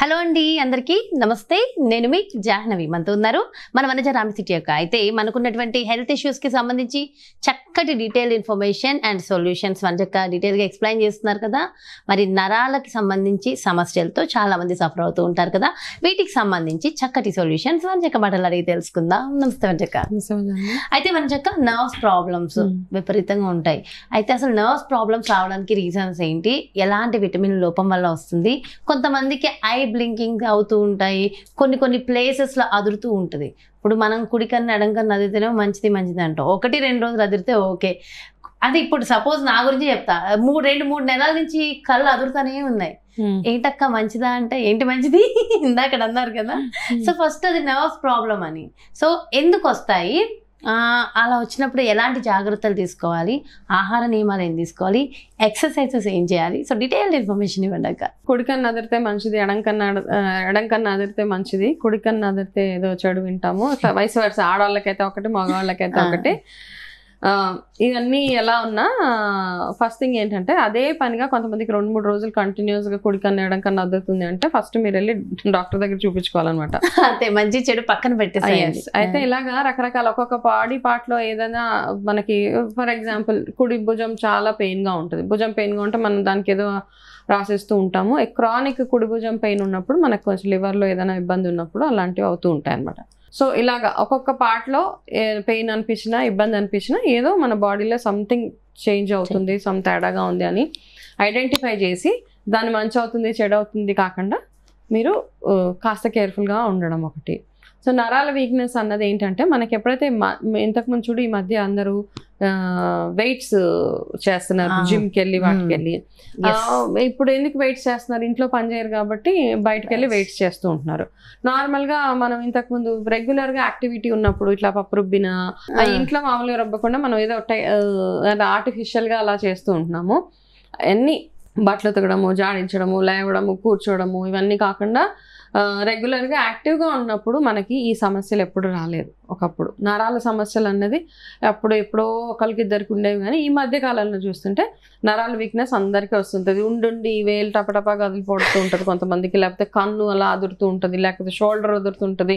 Hello అండి అందరికీ నమస్తే నేను మీ జాహ్నవి మనతో ఉన్నారు మన మనజ రామసిటీ యొక్క అయితే మనకున్నటువంటి హెల్త్ ఇష్యూస్కి సంబంధించి చక్కటి డీటెయిల్ ఇన్ఫర్మేషన్ అండ్ సొల్యూషన్స్ మన యొక్క డీటెయిల్గా ఎక్స్ప్లెయిన్ చేస్తున్నారు కదా మరి నరాలకి సంబంధించి సమస్యలతో చాలామంది సఫర్ అవుతూ ఉంటారు కదా వీటికి సంబంధించి చక్కటి సొల్యూషన్స్ మన యొక్క మాటలు అడిగి తెలుసుకుందాం నమస్తే మన చెక్క అయితే మన యొక్క నర్వ్స్ ప్రాబ్లమ్స్ విపరీతంగా ఉంటాయి అయితే అసలు నర్వ్స్ ప్రాబ్లమ్స్ రావడానికి రీజన్స్ ఏంటి ఎలాంటి విటమిన్ లోపం వల్ల వస్తుంది కొంతమందికి ఐ బ్లింకింగ్ అవుతూ ఉంటాయి కొన్ని కొన్ని ప్లేసెస్లో అదురుతూ ఉంటుంది ఇప్పుడు మనం కుడికన్నా ఎడంకన్నా అదిరితేనే మంచిది మంచిది అంటాం ఒకటి రెండు రోజులు అదిరితే ఓకే అది ఇప్పుడు సపోజ్ నా గురించి చెప్తా మూడు రెండు మూడు నెలల నుంచి కళ్ళు అదురుతూనే ఉన్నాయి ఏంటక్క మంచిదా అంటే ఏంటి మంచిది ఇందాక అన్నారు కదా సో ఫస్ట్ అది నర్వ్స్ ప్రాబ్లం అని సో ఎందుకు వస్తాయి అలా వచ్చినప్పుడు ఎలాంటి జాగ్రత్తలు తీసుకోవాలి ఆహార నియమాలు ఏం తీసుకోవాలి ఎక్సర్సైజెస్ ఏం చేయాలి సో డీటెయిల్ ఇన్ఫర్మేషన్ ఇవ్వండి అక్క అదిరితే మంచిది ఎడంకన్నా ఎడంకన్నా అదిరితే మంచిది కుడికన్ను అదిరితే ఏదో చెడు వింటాము వయసు వయసు ఆడవాళ్ళకైతే ఒకటి మగవాళ్ళకైతే ఒకటి ఇవన్నీ ఎలా ఉన్నా ఫస్ట్ థింగ్ ఏంటంటే అదే పనిగా కొంతమందికి రెండు మూడు రోజులు కంటిన్యూస్గా కుడి కన్నేయడం కన్నా అద్దుతుంది అంటే ఫస్ట్ మీరు వెళ్ళి డాక్టర్ దగ్గర చూపించుకోవాలన్నమాట అంతే మంచి చెడు పక్కన పెట్టే ah, అయితే ఇలాగా రకరకాల ఒక్కొక్క బాడీ పార్ట్లో ఏదైనా మనకి ఫర్ ఎగ్జాంపుల్ కుడి భుజం చాలా పెయిన్గా ఉంటుంది భుజం పెయిన్గా ఉంటే మనం దానికి ఏదో రాసేస్తూ ఉంటాము క్రానిక్ కుడి భుజం పెయిన్ ఉన్నప్పుడు మనకు కొంచెం లివర్లో ఏదైనా ఇబ్బంది ఉన్నప్పుడు అలాంటివి అవుతూ ఉంటాయి అనమాట సో ఇలాగ ఒక్కొక్క పార్ట్లో పెయిన్ అనిపించినా ఇబ్బంది అనిపించినా ఏదో మన బాడీలో సంథింగ్ చేంజ్ అవుతుంది సమ్ తేడాగా ఉంది అని ఐడెంటిఫై చేసి దాన్ని మంచి అవుతుంది చెడు అవుతుంది కాకుండా మీరు కాస్త కేర్ఫుల్గా ఉండడం ఒకటి సో నరాల వీక్నెస్ అన్నది ఏంటంటే మనకి ఎప్పుడైతే ఇంతకుముందు చూడు ఈ మధ్య అందరూ వెయిట్స్ చేస్తున్నారు జిమ్కి వెళ్ళి వాటికి వెళ్ళి ఇప్పుడు ఎందుకు వెయిట్స్ చేస్తున్నారు ఇంట్లో పని చేయరు కాబట్టి బయటకు వెళ్ళి వెయిట్స్ చేస్తూ ఉంటున్నారు నార్మల్గా మనం ఇంతకుముందు రెగ్యులర్గా యాక్టివిటీ ఉన్నప్పుడు ఇట్లా పప్పు రుబ్బిన ఇంట్లో మామూలుగా రుబ్బకుండా మనం ఏదో ఆర్టిఫిషియల్గా అలా చేస్తూ ఉంటున్నాము అన్ని బట్టలు తగ్గడము జాడించడము లేవడము కూర్చోవడము ఇవన్నీ కాకుండా రెగ్యులర్గా యాక్టివ్గా ఉన్నప్పుడు మనకి ఈ సమస్యలు ఎప్పుడు రాలేదు ఒకప్పుడు నరాల సమస్యలు అన్నది అప్పుడు ఎప్పుడో ఒకరికి ఇద్దరికి ఉండేవి కానీ ఈ మధ్య కాలంలో చూస్తుంటే నరాల వీక్నెస్ అందరికీ వస్తుంటుంది ఉండుండి వేలు టపటపా కదిలిపోడుతూ ఉంటుంది కొంతమందికి లేకపోతే కన్ను అలా అదురుతూ ఉంటుంది లేకపోతే షోల్డర్ అదురుతుంటుంది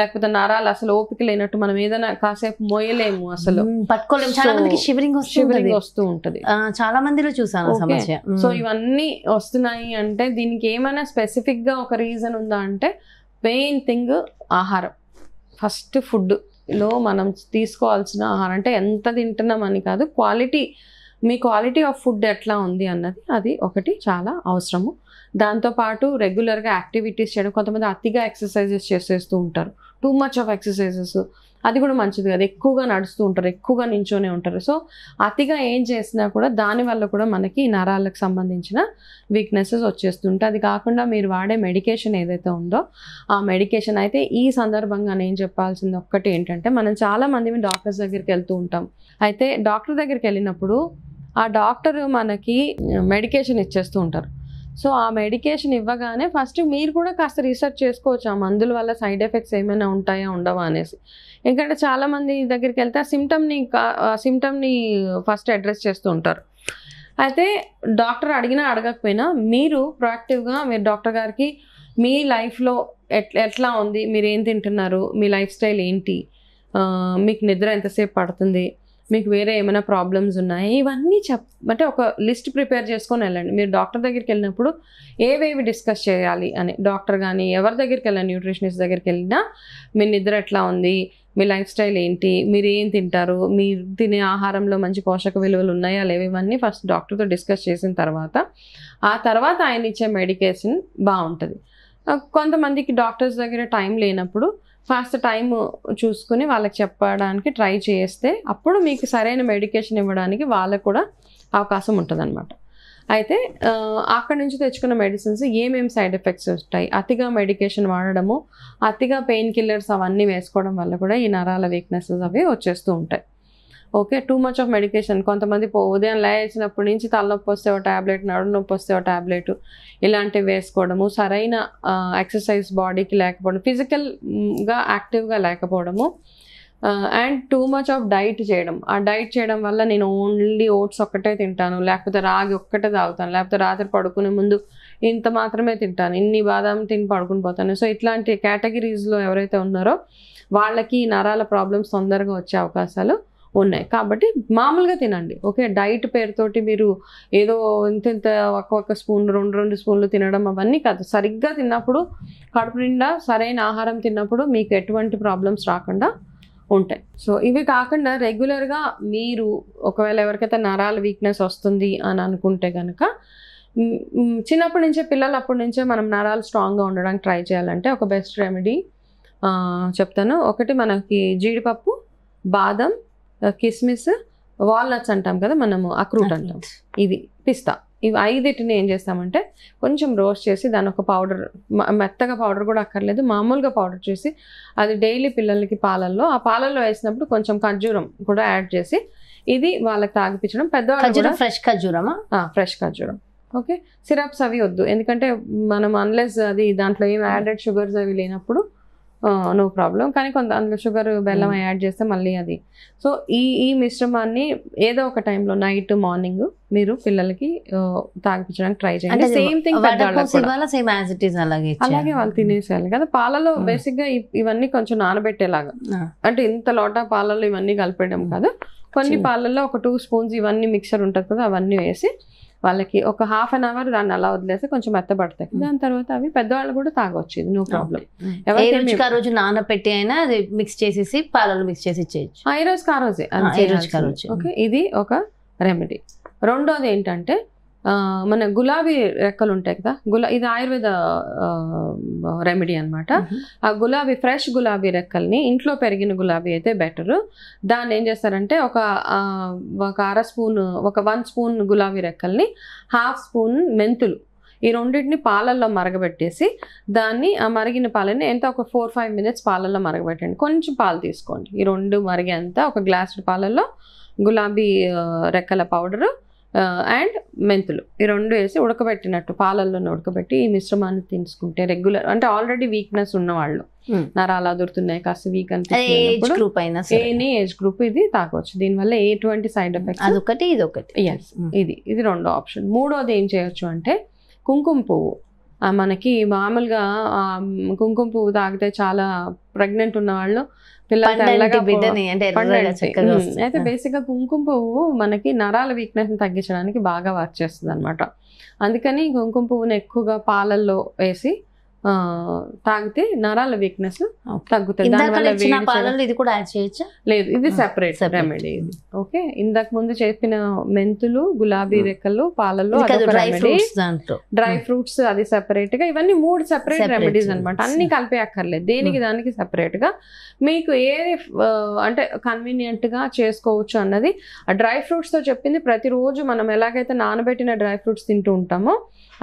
లేకపోతే నరాలు అసలు ఓపిక లేనట్టు మనం ఏదైనా కాసేపు మోయలేము అసలు పట్టుకోలేము చాలా మందికి షివరింగ్ షివరింగ్ వస్తూ ఉంటుంది చాలా మందిలో చూసాను సమస్య సో ఇవన్నీ వస్తున్నాయి అంటే దీనికి ఏమైనా స్పెసిఫిక్ గా ఒక రీజన్ ఉంది ఉందా అంటే మెయిన్ థింగ్ ఆహారం ఫస్ట్ ఫుడ్లో మనం తీసుకోవాల్సిన ఆహారం అంటే ఎంత తింటున్నామని కాదు క్వాలిటీ మీ క్వాలిటీ ఆఫ్ ఫుడ్ ఎట్లా ఉంది అన్నది అది ఒకటి చాలా అవసరము దాంతోపాటు రెగ్యులర్గా యాక్టివిటీస్ చేయడం కొంతమంది అతిగా ఎక్సర్సైజెస్ చేసేస్తూ ఉంటారు టూ మచ్ ఆఫ్ ఎక్సర్సైజెస్ అది కూడా మంచిది కదా ఎక్కువగా నడుస్తూ ఉంటారు ఎక్కువగా నించునే ఉంటారు సో అతిగా ఏం చేసినా కూడా దానివల్ల కూడా మనకి నరాలకు సంబంధించిన వీక్నెసెస్ వచ్చేస్తుంటాయి అది కాకుండా మీరు వాడే మెడికేషన్ ఏదైతే ఉందో ఆ మెడికేషన్ అయితే ఈ సందర్భంగా నేను చెప్పాల్సింది ఒక్కటి ఏంటంటే మనం చాలా మంది డాక్టర్స్ దగ్గరికి వెళ్తూ ఉంటాం అయితే డాక్టర్ దగ్గరికి వెళ్ళినప్పుడు ఆ డాక్టర్ మనకి మెడికేషన్ ఇచ్చేస్తూ ఉంటారు సో ఆ మెడికేషన్ ఇవ్వగానే ఫస్ట్ మీరు కూడా కాస్త రీసెర్చ్ చేసుకోవచ్చు ఆ మందుల వల్ల సైడ్ ఎఫెక్ట్స్ ఏమైనా ఉంటాయా ఉండవా అనేసి ఎందుకంటే చాలామంది దగ్గరికి వెళ్తే ఆ సిమ్టమ్ని సిమ్టమ్ని ఫస్ట్ అడ్రస్ చేస్తూ ఉంటారు అయితే డాక్టర్ అడిగినా అడగకపోయినా మీరు ప్రొయాక్టివ్గా మీరు డాక్టర్ గారికి మీ లైఫ్లో ఎట్లా ఉంది మీరు ఏం తింటున్నారు మీ లైఫ్ స్టైల్ ఏంటి మీకు నిద్ర ఎంతసేపు పడుతుంది మీకు వేరే ఏమైనా ప్రాబ్లమ్స్ ఉన్నాయి ఇవన్నీ చెప్ అంటే ఒక లిస్ట్ ప్రిపేర్ చేసుకొని వెళ్ళండి మీరు డాక్టర్ దగ్గరికి వెళ్ళినప్పుడు ఏవేవి డిస్కస్ చేయాలి అని డాక్టర్ కానీ ఎవరి దగ్గరికి వెళ్ళినా న్యూట్రిషనిస్ట్ దగ్గరికి వెళ్ళినా మీ నిద్ర ఎట్లా ఉంది మీ లైఫ్ స్టైల్ ఏంటి మీరు ఏం తింటారు మీరు తినే ఆహారంలో మంచి పోషక విలువలు ఉన్నాయా లేవు ఇవన్నీ ఫస్ట్ డాక్టర్తో డిస్కస్ చేసిన తర్వాత ఆ తర్వాత ఆయన ఇచ్చే మెడికేషన్ బాగుంటుంది కొంతమందికి డాక్టర్స్ దగ్గర టైం లేనప్పుడు ఫాస్ట్ టైం చూసుకుని వాళ్ళకి చెప్పడానికి ట్రై చేస్తే అప్పుడు మీకు సరైన మెడికేషన్ ఇవ్వడానికి వాళ్ళకు కూడా అవకాశం ఉంటుంది అయితే అక్కడ నుంచి తెచ్చుకున్న మెడిసిన్స్ ఏమేమి సైడ్ ఎఫెక్ట్స్ ఉంటాయి అతిగా మెడికేషన్ వాడడము అతిగా పెయిన్ కిల్లర్స్ అవన్నీ వేసుకోవడం వల్ల కూడా ఈ నరాల వీక్నెసెస్ అవి వచ్చేస్తూ ఉంటాయి okay too much of medication కొంతమంది ఉదయం లేచినప్పటి నుంచి తలనొప్పి వస్తే ఒక ట్యాబ్లెట్ నడు నొప్పి వస్తే ఒక ట్యాబ్లెట్ ఇలాంటివి వేసుకోవడము సరైన ఎక్సర్సైజ్ బాడీకి లేకపోవడం ఫిజికల్గా యాక్టివ్గా లేకపోవడము and too much of diet చేయడం ఆ డైట్ చేయడం వల్ల నేను ఓన్లీ ఓట్స్ ఒక్కటే తింటాను లేకపోతే రాగి ఒక్కటే తాగుతాను లేకపోతే రాత్రి పడుకునే ముందు ఇంత మాత్రమే తింటాను ఇన్ని బాదాం తిని పడుకుని పోతాను సో ఇట్లాంటి కేటగిరీస్లో ఎవరైతే ఉన్నారో వాళ్ళకి నరాల ప్రాబ్లమ్స్ తొందరగా వచ్చే అవకాశాలు ఉన్నాయి కాబట్టి మామూలుగా తినండి ఓకే డైట్ పేరుతోటి మీరు ఏదో ఇంత ఇంత ఒక్కొక్క స్పూన్ రెండు రెండు స్పూన్లు తినడం అవన్నీ కాదు సరిగ్గా తిన్నప్పుడు కడుపు నిండా సరైన ఆహారం తిన్నప్పుడు మీకు ఎటువంటి ప్రాబ్లమ్స్ రాకుండా ఉంటాయి సో ఇవి కాకుండా రెగ్యులర్గా మీరు ఒకవేళ ఎవరికైతే నరాల వీక్నెస్ వస్తుంది అని అనుకుంటే కనుక చిన్నప్పటి నుంచే పిల్లలు అప్పటి నుంచే మనం నరాలు స్ట్రాంగ్గా ఉండడానికి ట్రై చేయాలంటే ఒక బెస్ట్ రెమెడీ చెప్తాను ఒకటి మనకి జీడిపప్పు బాదం కిస్మిస్ వాల్నట్స్ అంటాం కదా మనము అక్రూట్ అంటాం ఇవి పిస్తా ఇవి ఐదిటిని ఏం చేస్తామంటే కొంచెం రోస్ట్ చేసి దాని ఒక పౌడర్ మెత్తగా పౌడర్ కూడా అక్కర్లేదు మామూలుగా పౌడర్ చేసి అది డైలీ పిల్లలకి పాలల్లో ఆ పాలల్లో వేసినప్పుడు కొంచెం ఖర్జూరం కూడా యాడ్ చేసి ఇది వాళ్ళకి తాగిపించడం పెద్దవాళ్ళు ఫ్రెష్ ఖర్జూరమా ఫ్రెష్ ఖర్జూరం ఓకే సిరప్స్ అవి వద్దు ఎందుకంటే మనం అన్లెస్ అది దాంట్లో ఏం యాడెడ్ షుగర్స్ అవి లేనప్పుడు నో ప్రాబ్లం కానీ కొంత అందులో షుగర్ బెల్లం యాడ్ hmm. చేస్తే మళ్ళీ అది సో ఈ ఈ మిశ్రమాన్ని ఏదో ఒక టైంలో నైట్ మార్నింగ్ మీరు పిల్లలకి తాగించడానికి ట్రై చేయండి same thing same it is అలాగే అలాగే వాళ్ళు తినేసేయాలి కదా పాలలో బేసిక్ hmm. గా ఇవన్నీ కొంచెం నానబెట్టేలాగా అంటే ఇంత లోట పాలలో ఇవన్నీ కలిపేయడం hmm. కాదు కొన్ని పాలల్లో ఒక టూ స్పూన్స్ ఇవన్నీ మిక్సర్ ఉంటుంది కదా అవన్నీ వేసి వాళ్ళకి ఒక హాఫ్ అన్ అవర్ దాన్ని అలా వదిలేసి కొంచెం మెత్తబడతాయి దాని తర్వాత అవి పెద్దవాళ్ళు కూడా తాగొచ్చు ఇది నో ప్రాబ్లం ఎవరు ఆ రోజు నానబెట్టి అయినా అది మిక్స్ చేసేసి పాలలో మిక్స్ చేసి ఇచ్చేయచ్చు ఆ కారోజే ఆ రోజే ఓకే ఇది ఒక రెమెడీ రెండోది ఏంటంటే మన గులాబీ రెక్కలు ఉంటాయి కదా గులా ఇది ఆయుర్వేద రెమెడీ అనమాట ఆ గులాబీ ఫ్రెష్ గులాబీ రెక్కల్ని ఇంట్లో పెరిగిన గులాబీ అయితే బెటరు దాన్ని ఏం చేస్తారంటే ఒక ఒక అర స్పూన్ ఒక వన్ స్పూన్ గులాబీ రెక్కల్ని హాఫ్ స్పూన్ మెంతులు ఈ రెండింటిని పాలల్లో మరగబెట్టేసి దాన్ని ఆ మరిగిన పాలని ఎంత ఒక ఫోర్ ఫైవ్ మినిట్స్ పాలల్లో మరగబెట్టండి కొంచెం పాలు తీసుకోండి ఈ రెండు మరిగేంత ఒక గ్లాసు పాలల్లో గులాబీ రెక్కల పౌడరు అండ్ మెంతులు ఈ రెండు వేసి ఉడకబెట్టినట్టు పాలల్లోనే ఉడకబెట్టి ఈ మిశ్రమాన్ని తీసుకుంటే రెగ్యులర్ అంటే ఆల్రెడీ వీక్నెస్ ఉన్నవాళ్ళు నరాలు అదురుతున్నాయి కాస్త వీక్ అనిపిస్తుంది ఎనీ ఏజ్ గ్రూప్ ఇది తాగొచ్చు దీనివల్ల ఎటువంటి సైడ్ ఎఫెక్ట్ అదొకటి ఇది ఒకటి ఎస్ hmm. ఇది ఇది రెండో ఆప్షన్ మూడోది ఏం చేయొచ్చు అంటే కుంకుమ పువ్వు మనకి మామూలుగా కుంకుమ పువ్వు తాగితే చాలా ప్రెగ్నెంట్ ఉన్నవాళ్ళు అయితే బేసిక్ గా కుంకుమ పువ్వు మనకి నరాల వీక్నెస్ తగ్గించడానికి బాగా వర్క్ చేస్తుంది అనమాట అందుకని కుంకుమ పువ్వుని ఎక్కువగా పాలల్లో వేసి తాగితే నరాల వీక్నెస్ తగ్గుతుంది లేదు ఇది సెపరేట్ రెమెడీ ఇది ఓకే ఇందాక ముందు చెప్పిన మెంతులు గులాబీ రెక్కలు పాలల్లో డ్రై ఫ్రూట్స్ అది సెపరేట్ గా ఇవన్నీ మూడు సెపరేట్ రెమెడీస్ అనమాట అన్ని కలిపే అక్కర్లేదు దేనికి దానికి సెపరేట్ గా మీకు ఏది అంటే కన్వీనియంట్ గా చేసుకోవచ్చు అన్నది ఆ డ్రై ఫ్రూట్స్ తో చెప్పింది ప్రతిరోజు మనం ఎలాగైతే నానబెట్టిన డ్రై ఫ్రూట్స్ తింటూ ఉంటామో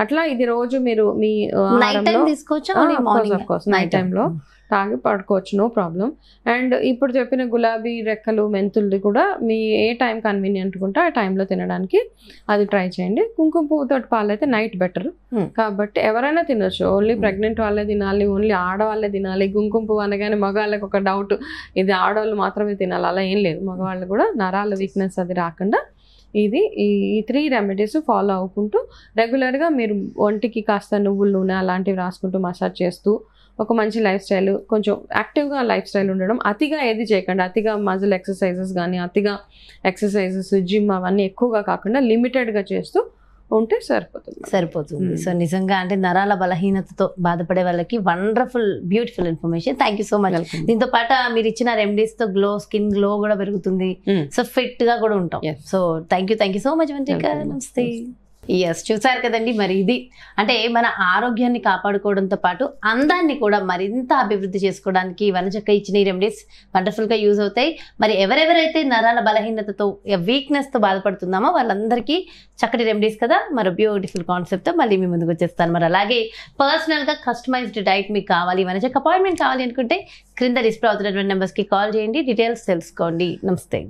అట్లా ఇది రోజు మీరు మీ ఆహారంలో తీసుకోవచ్చా మార్నింగ్ నైట్ టైంలో తాగి పడుకోవచ్చు నో ప్రాబ్లం అండ్ ఇప్పుడు చెప్పిన గులాబీ రెక్కలు మెంతులది కూడా మీ ఏ టైం కన్వీనియంట్ ఉంటే ఆ టైంలో తినడానికి అది ట్రై చేయండి కుంకుమ పువ్వుతో పాలు అయితే నైట్ బెటర్ hmm. కాబట్టి ఎవరైనా తినొచ్చు ఓన్లీ ప్రెగ్నెంట్ hmm. వాళ్ళే తినాలి ఓన్లీ ఆడవాళ్ళే తినాలి కుంకుమ పువ్వు అనగానే మగవాళ్ళకి ఒక డౌట్ ఇది ఆడవాళ్ళు మాత్రమే తినాలి అలా ఏం లేదు మగవాళ్ళు కూడా నరాల వీక్నెస్ అది రాకుండా ఇది ఈ త్రీ రెమెడీస్ ఫాలో అవుకుంటూ రెగ్యులర్గా మీరు ఒంటికి కాస్త నువ్వులు నూనె అలాంటివి రాసుకుంటూ మసాజ్ చేస్తూ ఒక మంచి లైఫ్ స్టైల్ కొంచెం యాక్టివ్గా లైఫ్ స్టైల్ ఉండడం అతిగా ఏది చేయకండి అతిగా మజిల్ ఎక్సర్సైజెస్ కానీ అతిగా ఎక్సర్సైజెస్ జిమ్ అవన్నీ ఎక్కువగా కాకుండా లిమిటెడ్గా చేస్తూ ఉంటే సరిపోతుంది సరిపోతుంది సో నిజంగా అంటే నరాల బలహీనతతో బాధపడే వాళ్ళకి wonderful beautiful information thank you so much దీంతో పాటు మీరు ఇచ్చిన రెమెడీస్ తో గ్లో స్కిన్ గ్లో కూడా పెరుగుతుంది సో ఫిట్ గా కూడా ఉంటాం so thank you thank you so much వెంట్రిక నమస్తే ఎస్ చూసారు కదండి మరి ఇది అంటే మన ఆరోగ్యాన్ని కాపాడుకోవడంతో పాటు అందాన్ని కూడా మరింత అభివృద్ధి చేసుకోవడానికి వనచక్క ఇచ్చిన రెమెడీస్ వండర్ఫుల్గా యూజ్ అవుతాయి మరి ఎవరెవరైతే నరాల బలహీనతతో వీక్నెస్తో బాధపడుతున్నామో వాళ్ళందరికీ చక్కటి రెమెడీస్ కదా మరో బ్యూటిఫుల్ కాన్సెప్ట్తో మళ్ళీ మీ ముందుకు వచ్చేస్తాను మరి అలాగే పర్సనల్గా కస్టమైజ్డ్ డైట్ మీకు కావాలి వనచక్క అపాయింట్మెంట్ కావాలి అనుకుంటే క్రింద డిస్ప్లే అవుతున్నటువంటి నెంబర్స్కి కాల్ చేయండి డీటెయిల్స్ తెలుసుకోండి నమస్తే